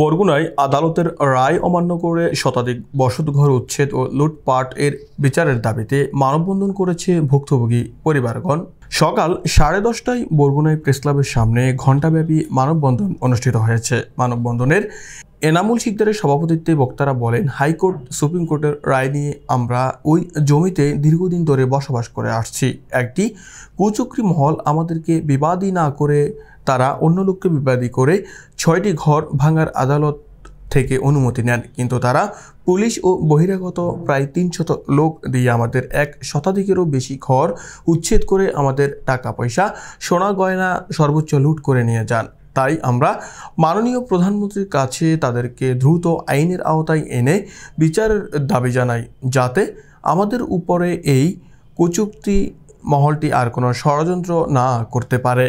বরগুনায় আদালতের রায় অমান্য করে শতাধিক বসতঘর উচ্ছেদ ও লুটপাট এর বিচারের দাবিতে মানববন্ধন করেছে ভুক্তভোগী পরিবারগণ সকাল সাড়ে দশটায় বরগুনায় প্রেসক্লাবের সামনে ঘণ্টাব্যাপী মানববন্ধন অনুষ্ঠিত হয়েছে মানববন্ধনের এনামুল শিকদারের সভাপতিত্বে বক্তারা বলেন হাইকোর্ট সুপ্রিম কোর্টের রায় নিয়ে আমরা ওই জমিতে দীর্ঘদিন ধরে বসবাস করে আসছি একটি কুচক্রি মহল আমাদেরকে বিবাদী না করে তারা অন্য লোককে বিবাদী করে ছয়টি ঘর ভাঙার আদালত থেকে অনুমতি নেন কিন্তু তারা পুলিশ ও বহিরাগত প্রায় তিনশত লোক দিয়ে আমাদের এক শতাধিকেরও বেশি ঘর উচ্ছেদ করে আমাদের টাকা পয়সা সোনা গয়না সর্বোচ্চ লুট করে নিয়ে যান তাই আমরা মাননীয় প্রধানমন্ত্রীর কাছে তাদেরকে দ্রুত আইনের আওতায় এনে বিচারের দাবি জানাই যাতে আমাদের উপরে এই কুচুক্তি মহলটি আর কোনো ষড়যন্ত্র না করতে পারে